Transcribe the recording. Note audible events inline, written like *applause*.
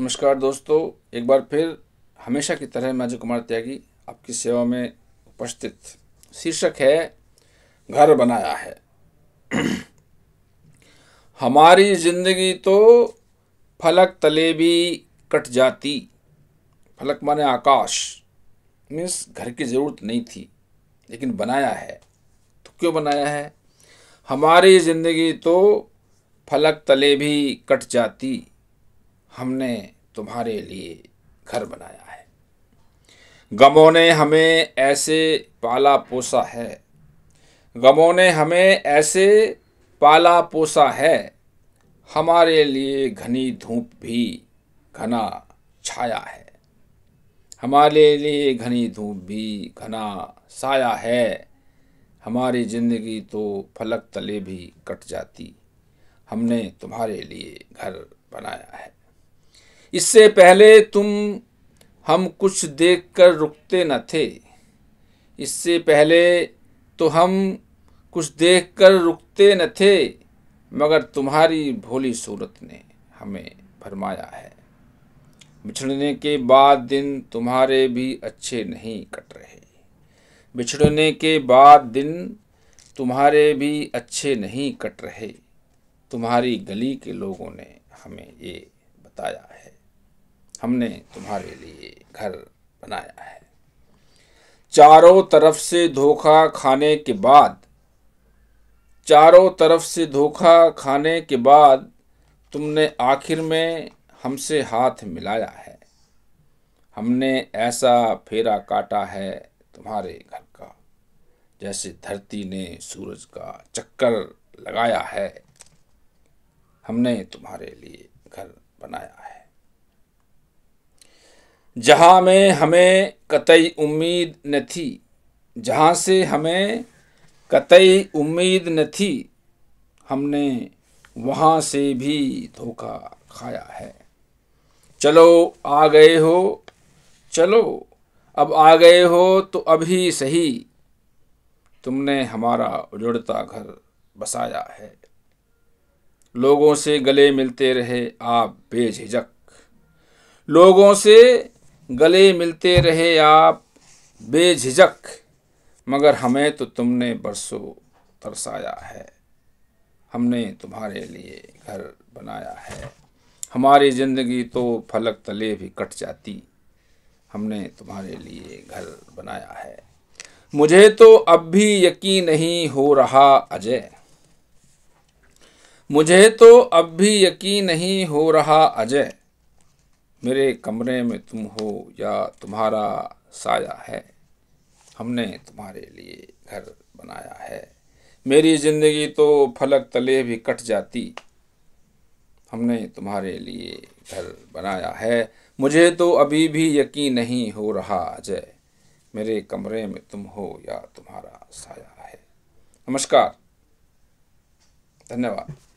नमस्कार दोस्तों एक बार फिर हमेशा की तरह मैं अजय कुमार त्यागी आपकी सेवा में उपस्थित शीर्षक है घर बनाया है *clears throat* हमारी जिंदगी तो फलक तले भी कट जाती फलक माने आकाश मीन्स घर की ज़रूरत नहीं थी लेकिन बनाया है तो क्यों बनाया है हमारी ज़िंदगी तो फलक तले भी कट जाती हमने तुम्हारे लिए घर बनाया है गमों ने हमें ऐसे पाला पोसा है गमों ने हमें ऐसे पाला पोसा है हमारे लिए घनी धूप भी घना छाया है हमारे लिए घनी धूप भी घना साया है हमारी ज़िंदगी तो फलक तले भी कट जाती हमने तुम्हारे लिए घर बनाया है इससे पहले तुम हम कुछ देख कर रुकते न थे इससे पहले तो हम कुछ देख कर रुकते न थे मगर तुम्हारी भोली सूरत ने हमें भरमाया है बिछड़ने के बाद दिन तुम्हारे भी अच्छे नहीं कट रहे बिछड़ने के बाद दिन तुम्हारे भी अच्छे नहीं कट रहे तुम्हारी गली के लोगों ने हमें ये बताया है हमने तुम्हारे लिए घर बनाया है चारों तरफ से धोखा खाने के बाद चारों तरफ से धोखा खाने के बाद तुमने आखिर में हमसे हाथ मिलाया है हमने ऐसा फेरा काटा है तुम्हारे घर का जैसे धरती ने सूरज का चक्कर लगाया है हमने तुम्हारे लिए घर बनाया है जहाँ में हमें कतई उम्मीद न थी जहाँ से हमें कतई उम्मीद न थी हमने वहाँ से भी धोखा खाया है चलो आ गए हो चलो अब आ गए हो तो अभी सही तुमने हमारा उजड़ता घर बसाया है लोगों से गले मिलते रहे आप बेझिझक लोगों से गले मिलते रहे आप बेझिझक मगर हमें तो तुमने बरसों तरसाया है हमने तुम्हारे लिए घर बनाया है हमारी ज़िंदगी तो फलक तले भी कट जाती हमने तुम्हारे लिए घर बनाया है मुझे तो अब भी यकीन नहीं हो रहा अजय मुझे तो अब भी यकीन नहीं हो रहा अजय मेरे कमरे में तुम हो या तुम्हारा साया है हमने तुम्हारे लिए घर बनाया है मेरी ज़िंदगी तो फलक तले भी कट जाती हमने तुम्हारे लिए घर बनाया है मुझे तो अभी भी यकीन नहीं हो रहा अजय मेरे कमरे में तुम हो या तुम्हारा साया है नमस्कार धन्यवाद